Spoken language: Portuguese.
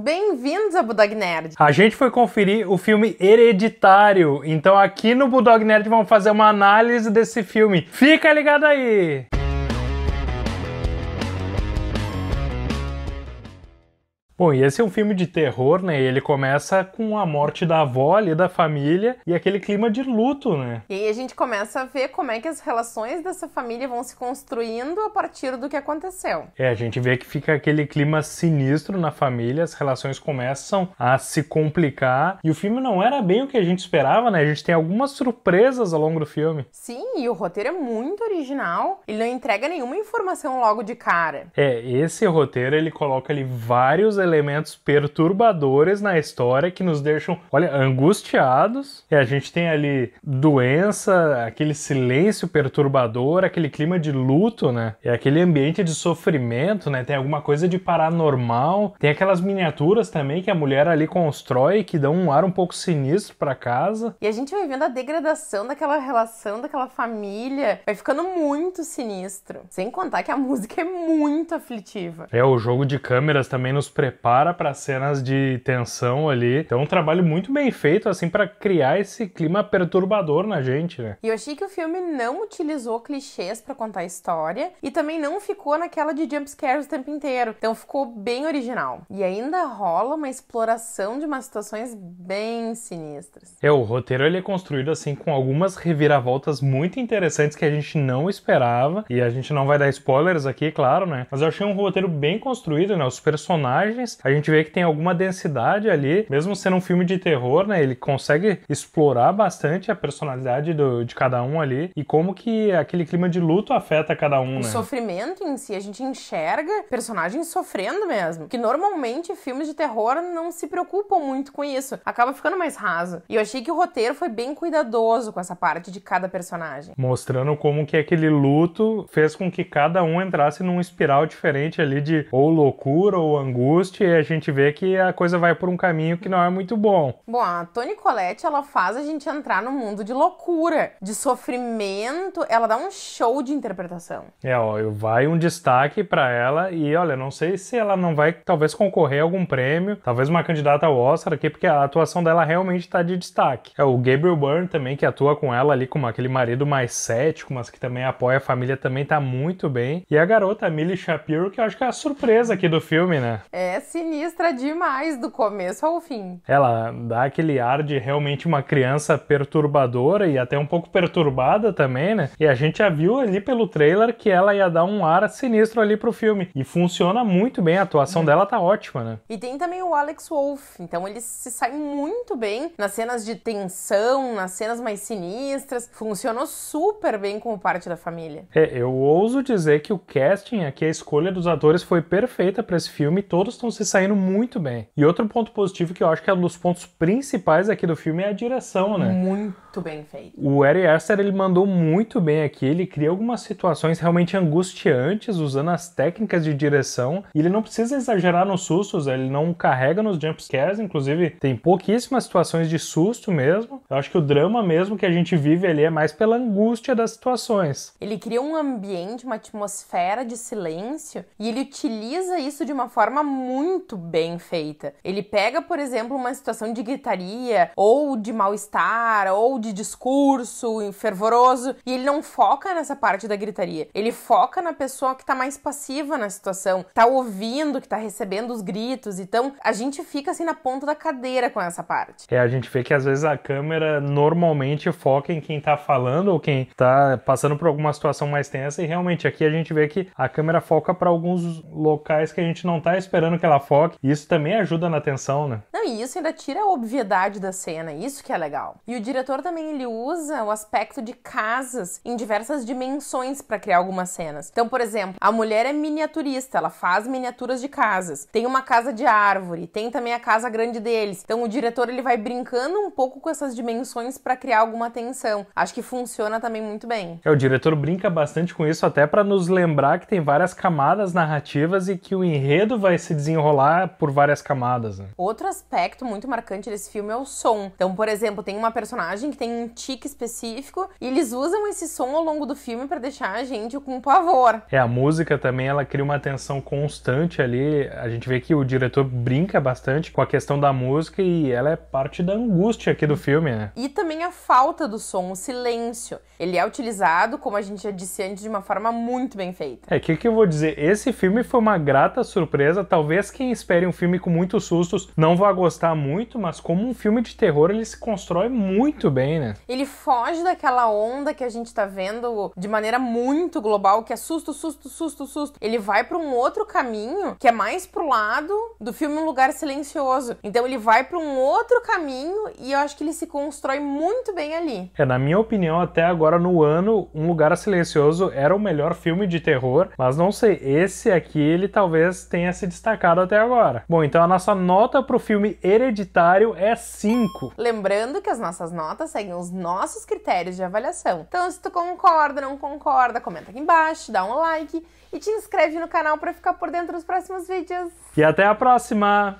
Bem-vindos a Budog Nerd! A gente foi conferir o filme Hereditário, então aqui no Budog Nerd vamos fazer uma análise desse filme. Fica ligado aí! Bom, e esse é um filme de terror, né? Ele começa com a morte da avó ali, da família, e aquele clima de luto, né? E aí a gente começa a ver como é que as relações dessa família vão se construindo a partir do que aconteceu. É, a gente vê que fica aquele clima sinistro na família, as relações começam a se complicar, e o filme não era bem o que a gente esperava, né? A gente tem algumas surpresas ao longo do filme. Sim, e o roteiro é muito original, ele não entrega nenhuma informação logo de cara. É, esse roteiro ele coloca ali vários elementos elementos perturbadores na história que nos deixam, olha, angustiados. E a gente tem ali doença, aquele silêncio perturbador, aquele clima de luto, né? E aquele ambiente de sofrimento, né? Tem alguma coisa de paranormal. Tem aquelas miniaturas também que a mulher ali constrói que dão um ar um pouco sinistro para casa. E a gente vai vendo a degradação daquela relação, daquela família. Vai ficando muito sinistro. Sem contar que a música é muito aflitiva. É, o jogo de câmeras também nos prepara prepara para cenas de tensão ali. Então, um trabalho muito bem feito, assim, para criar esse clima perturbador na gente, né? E eu achei que o filme não utilizou clichês para contar a história e também não ficou naquela de jumpscares o tempo inteiro. Então, ficou bem original. E ainda rola uma exploração de umas situações bem sinistras. É, o roteiro ele é construído, assim, com algumas reviravoltas muito interessantes que a gente não esperava. E a gente não vai dar spoilers aqui, claro, né? Mas eu achei um roteiro bem construído, né? Os personagens personagens, a gente vê que tem alguma densidade ali, mesmo sendo um filme de terror, né? Ele consegue explorar bastante a personalidade do, de cada um ali e como que aquele clima de luto afeta cada um, o né? sofrimento em si, a gente enxerga personagens sofrendo mesmo, que normalmente filmes de terror não se preocupam muito com isso, acaba ficando mais raso. E eu achei que o roteiro foi bem cuidadoso com essa parte de cada personagem. Mostrando como que aquele luto fez com que cada um entrasse num espiral diferente ali de ou loucura ou angústia e a gente vê que a coisa vai por um caminho que não é muito bom. Bom, a Toni Collette, ela faz a gente entrar num mundo de loucura, de sofrimento, ela dá um show de interpretação. É, ó, vai um destaque para ela e olha, não sei se ela não vai talvez concorrer a algum prêmio, talvez uma candidata ao Oscar aqui, porque a atuação dela realmente tá de destaque. É o Gabriel Byrne também que atua com ela ali como aquele marido mais cético, mas que também apoia a família, também tá muito bem. E a garota Milly Millie Shapiro, que eu acho que é a surpresa aqui do filme, né? É, sinistra demais do começo ao fim. Ela dá aquele ar de realmente uma criança perturbadora e até um pouco perturbada também, né? E a gente já viu ali pelo trailer que ela ia dar um ar sinistro ali pro filme. E funciona muito bem, a atuação dela tá ótima, né? E tem também o Alex Wolff, então ele se sai muito bem nas cenas de tensão, nas cenas mais sinistras. Funcionou super bem como parte da família. É, eu ouso dizer que o casting aqui, a escolha dos atores foi perfeita para esse filme, todos estão se saindo muito bem. E outro ponto positivo que eu acho que é um dos pontos principais aqui do filme é a direção, né? Muito bem feito. O Ari Aster, ele mandou muito bem aqui, ele cria algumas situações realmente angustiantes usando as técnicas de direção. E ele não precisa exagerar nos sustos, ele não carrega nos jumpscares, inclusive tem pouquíssimas situações de susto mesmo. Eu acho que o drama mesmo que a gente vive ali é mais pela angústia das situações. Ele cria um ambiente, uma atmosfera de silêncio e ele utiliza isso de uma forma muito muito bem feita. Ele pega, por exemplo, uma situação de gritaria, ou de mal-estar, ou de discurso fervoroso, e ele não foca nessa parte da gritaria. Ele foca na pessoa que tá mais passiva na situação, tá ouvindo, que tá recebendo os gritos. Então, a gente fica assim na ponta da cadeira com essa parte. É, a gente vê que às vezes a câmera normalmente foca em quem tá falando ou quem tá passando por alguma situação mais tensa, e realmente aqui a gente vê que a câmera foca para alguns locais que a gente não tá esperando que ela foque. E isso também ajuda na atenção, né? Não, e isso ainda tira a obviedade da cena, isso que é legal. E o diretor também ele usa o aspecto de casas em diversas dimensões para criar algumas cenas. Então, por exemplo, a mulher é miniaturista, ela faz miniaturas de casas. Tem uma casa de árvore, tem também a casa grande deles. Então, o diretor ele vai brincando um pouco com essas dimensões para criar alguma tensão. Acho que funciona também muito bem. É, o diretor brinca bastante com isso até para nos lembrar que tem várias camadas narrativas e que o enredo vai se desenrolar por várias camadas. Né? Outro aspecto aspecto muito marcante desse filme é o som. Então, por exemplo, tem uma personagem que tem um tique específico e eles usam esse som ao longo do filme para deixar a gente com pavor. É, a música também ela cria uma tensão constante ali. A gente vê que o diretor brinca bastante com a questão da música e ela é parte da angústia aqui do filme, né? E também a falta do som, o silêncio. Ele é utilizado, como a gente já disse antes, de uma forma muito bem feita. É, o que, que eu vou dizer? Esse filme foi uma grata surpresa. Talvez quem espere um filme com muitos sustos não vá gostar muito, mas como um filme de terror, ele se constrói muito bem, né? Ele foge daquela onda que a gente tá vendo de maneira muito global, que é susto, susto, susto, susto. Ele vai para um outro caminho, que é mais pro lado do filme Um Lugar Silencioso. Então ele vai para um outro caminho e eu acho que ele se constrói muito bem ali. É, na minha opinião, até agora no ano, Um Lugar Silencioso era o melhor filme de terror, mas não sei, esse aqui ele talvez tenha se destacado até agora. Bom, então a nossa nota pro filme hereditário é 5. Lembrando que as nossas notas seguem os nossos critérios de avaliação. Então, se tu concorda, ou não concorda, comenta aqui embaixo, dá um like e te inscreve no canal para ficar por dentro dos próximos vídeos. E até a próxima!